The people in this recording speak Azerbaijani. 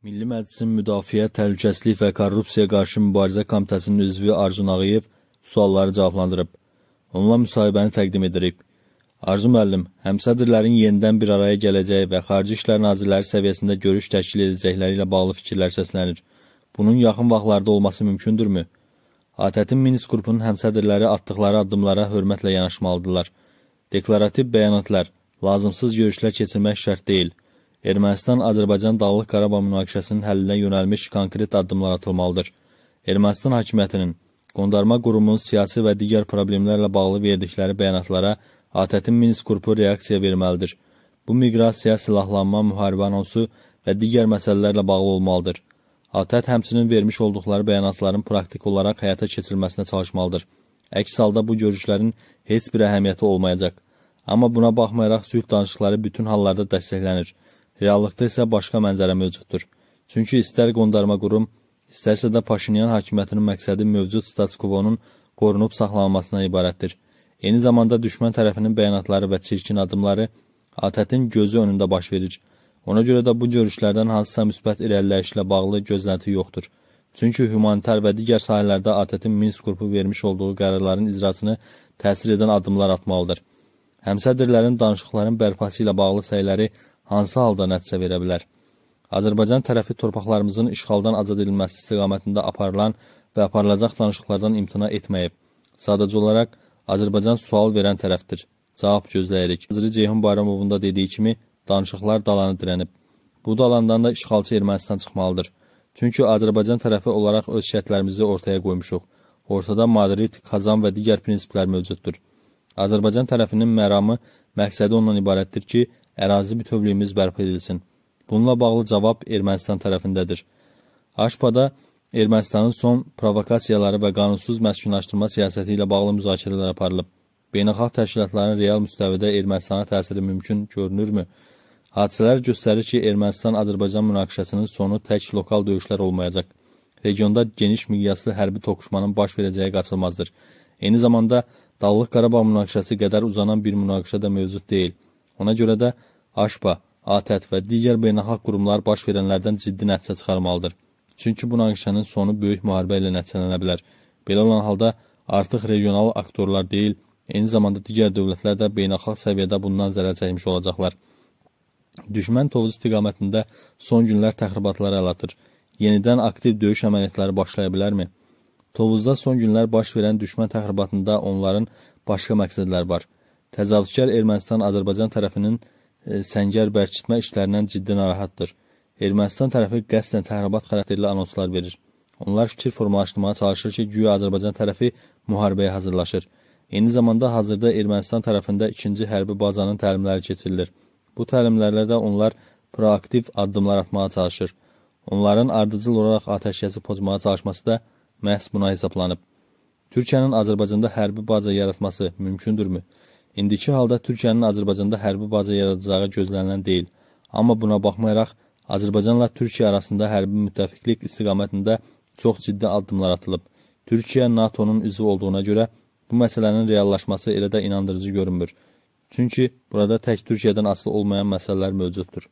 Milli Məclisin Müdafiə, Təhlükəsizlik və Korrupsiyaya qarşı mübarizə komitəsinin üzvü Arzu Nağıyev sualları cavablandırıb. Onunla müsahibəni təqdim edirik. Arzu müəllim, həmsədrlərin yenidən bir araya gələcəyi və xarici işlər nazirləri səviyyəsində görüş təşkil edəcəkləri ilə bağlı fikirlər səslənir. Bunun yaxın vaxtlarda olması mümkündürmü? ATƏT-in Minsk qrupunun həmsədrləri atdıqları addımlara hörmətlə yanaşmalıdırlar. Deklarativ bəyanatlar, lazımsız görüşlər keçirmək şərt deyil. Ermənistan-Azərbaycan Dağlıq Qarabağ münaqişəsinin həllinə yönəlmiş konkret addımlar atılmalıdır. Ermənistan hakimiyyətinin, qondarma qurumun siyasi və digər problemlərlə bağlı verdikləri bəyanatlara ATƏT-in Minsk qrupu reaksiya verməlidir. Bu miqrasiya, silahlanma, müharibə anonsu və digər məsələlərlə bağlı olmalıdır. ATƏT həmçinin vermiş olduqları bəyanatların praktik olaraq həyata keçirilməsinə çalışmalıdır. Əks halda bu görüşlərin heç bir əhəmiyyəti olmayacaq. Amma buna baxmayaraq sülh danışıqları bütün hallarda dəstəklənir Reallıqda isə başqa mənzərə mövcuddur. Çünki istər qondarma qurum, istərsə də Paşinyan hakimiyyətinin məqsədi mövcud status-kvonun qorunub saxlanılmasına ibarətdir. Eyni zamanda düşmən tərəfinin bəyanatları və çirkin addımları ATƏT-in gözü önündə baş verir. Ona görə də bu görüşlərdən hansısa müsbət irəliləyişlə bağlı gözlənti yoxdur. Çünki humanitar və digər sahələrdə ATƏT-in Minsk qrupu vermiş olduğu qərarların icrasını təsir edən addımlar atmalıdır. Həmsədirlərin danışıqların bərpası ilə bağlı səyləri hansı halda nəticə verə bilər? Azərbaycan tərəfi torpaqlarımızın işğaldan azad edilməsi istiqamətində aparılan və aparılacaq danışıqlardan imtina etməyib. Sadəcə olaraq Azərbaycan sual verən tərəfdir. Cavab gözləyirik. Naziri Ceyhun Bayramovun da dediyi kimi, danışıqlar dalanı dirənib. Bu dalandan da işğalçı Ermənistan çıxmalıdır. Çünki Azərbaycan tərəfi olaraq öz şərtlərimizi ortaya qoymuşuq. Ortada Madrid, Kazan və digər prinsiplər mövcuddur. Azərbaycan tərəfinin məramı, məqsədi ondan ibarətdir ki, ərazi bütövlüyümüz bərpa edilsin. Bununla bağlı cavab Ermənistan tərəfindədir. Aşpada Ermənistanın son provokasiyaları və qanunsuz məskunlaşdırma siyasəti ilə bağlı müzakirələr aparılıb. Beynəlxalq təşkilatların real müstəvidə Ermənistana təsiri mümkün görünürmü? Hadisələr göstərir ki, Ermənistan-Azərbaycan münaqişəsinin sonu tək lokal döyüşlər olmayacaq. Regionda geniş miqyaslı hərbi toqquşmanın baş verəcəyi qaçılmazdır. Eyni zamanda Dallıq Qarabağ münaqişəsi qədər uzanan bir münaqişə də mövcud deyil. Ona görə də AŞBA, ATƏT və digər beynəlxalq qurumlar baş verənlərdən ciddi nəticə çıxarmalıdır. Çünki bu münaqişənin sonu böyük müharibə ilə nəticələnə bilər. Belə olan halda artıq regional aktorlar deyil, eyni zamanda digər dövlətlər də beynəlxalq səviyyədə bundan zərər çəkmiş olacaqlar. Düşmən Tovuz istiqamətində son günlər təxribatlar əl atır. Yenidən aktiv döyüş əməliyyatları başlaya bilərmi? Tovuzda son günlər baş verən düşmən təxribatında onların başqa məqsədləri var. Təcavüzkar Ermənistan Azərbaycan tərəfinin E, səngər bərkitmə işlərindən ciddi narahatdır. Ermənistan tərəfi qəsdən təhrəbat xarakterli anonslar verir. Onlar fikir formalaşdırmağa çalışır ki, güya Azərbaycan tərəfi müharibəyə hazırlaşır. Eyni zamanda hazırda Ermənistan tərəfində ikinci hərbi bazanın təlimləri keçirilir. Bu təlimlərlə də onlar proaktiv addımlar atmağa çalışır. Onların ardıcıl olaraq atəşkəsi pozmağa çalışması da məhz buna hesablanıb. Türkiyənin Azərbaycanda hərbi baza yaratması mümkündürmü? Mü? İndiki halda Türkiyənin Azərbaycanda hərbi baza yaradacağı gözlənilən deyil. Amma buna baxmayaraq Azərbaycanla Türkiyə arasında hərbi müttəfiqlik istiqamətində çox ciddi addımlar atılıb. Türkiyə NATO-nun üzvü olduğuna görə bu məsələnin reallaşması elə də inandırıcı görünmür. Çünki burada tək Türkiyədən asılı olmayan məsələlər mövcuddur.